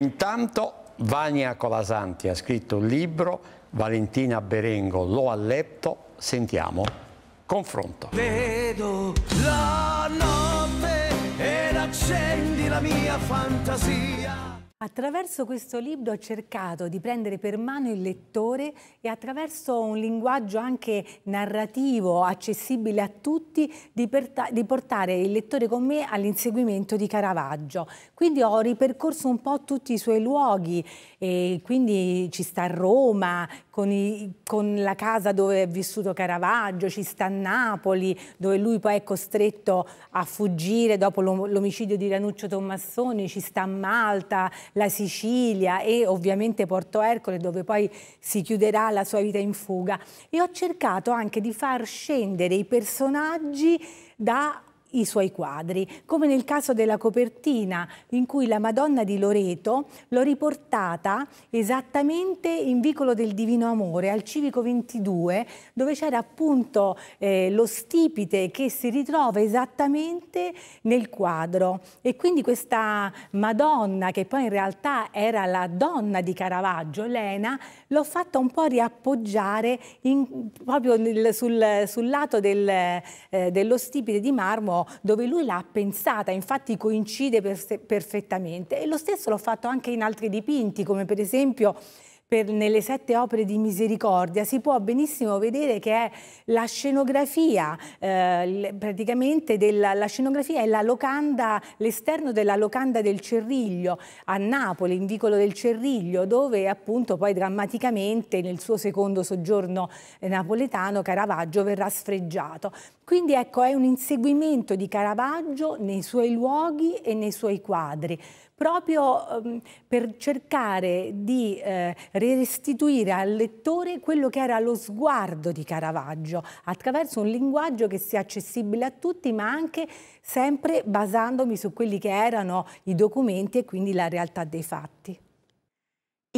Intanto Vania Colasanti ha scritto un libro, Valentina Berengo lo ha letto, sentiamo confronto. Vedo la notte ed accendi la mia fantasia. Attraverso questo libro ho cercato di prendere per mano il lettore e attraverso un linguaggio anche narrativo, accessibile a tutti, di, di portare il lettore con me all'inseguimento di Caravaggio. Quindi ho ripercorso un po' tutti i suoi luoghi, e quindi ci sta Roma, con, i, con la casa dove è vissuto Caravaggio, ci sta Napoli, dove lui poi è costretto a fuggire dopo l'omicidio di Ranuccio Tommassoni, ci sta Malta, la Sicilia e ovviamente Porto Ercole dove poi si chiuderà la sua vita in fuga e ho cercato anche di far scendere i personaggi da i suoi quadri, come nel caso della copertina in cui la Madonna di Loreto l'ho riportata esattamente in Vicolo del Divino Amore, al Civico 22, dove c'era appunto eh, lo stipite che si ritrova esattamente nel quadro. E quindi questa Madonna, che poi in realtà era la donna di Caravaggio, Lena, l'ho fatta un po' riappoggiare in, proprio nel, sul, sul, lato del, eh, dello stipite di marmo dove lui l'ha pensata, infatti coincide perfettamente. E lo stesso l'ho fatto anche in altri dipinti, come per esempio per, nelle sette opere di misericordia si può benissimo vedere che è la scenografia, eh, praticamente della, la scenografia è la locanda, l'esterno della locanda del Cerriglio a Napoli, in vicolo del Cerriglio, dove appunto poi drammaticamente nel suo secondo soggiorno napoletano Caravaggio verrà sfregiato. Quindi ecco, è un inseguimento di Caravaggio nei suoi luoghi e nei suoi quadri proprio um, per cercare di eh, restituire al lettore quello che era lo sguardo di Caravaggio, attraverso un linguaggio che sia accessibile a tutti, ma anche sempre basandomi su quelli che erano i documenti e quindi la realtà dei fatti.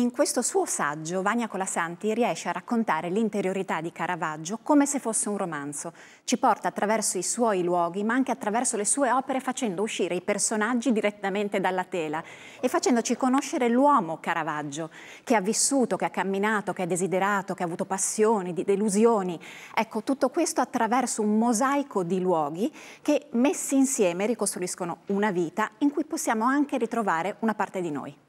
In questo suo saggio Vania Colasanti riesce a raccontare l'interiorità di Caravaggio come se fosse un romanzo. Ci porta attraverso i suoi luoghi, ma anche attraverso le sue opere facendo uscire i personaggi direttamente dalla tela e facendoci conoscere l'uomo Caravaggio, che ha vissuto, che ha camminato, che ha desiderato, che ha avuto passioni, delusioni. Ecco, tutto questo attraverso un mosaico di luoghi che messi insieme ricostruiscono una vita in cui possiamo anche ritrovare una parte di noi.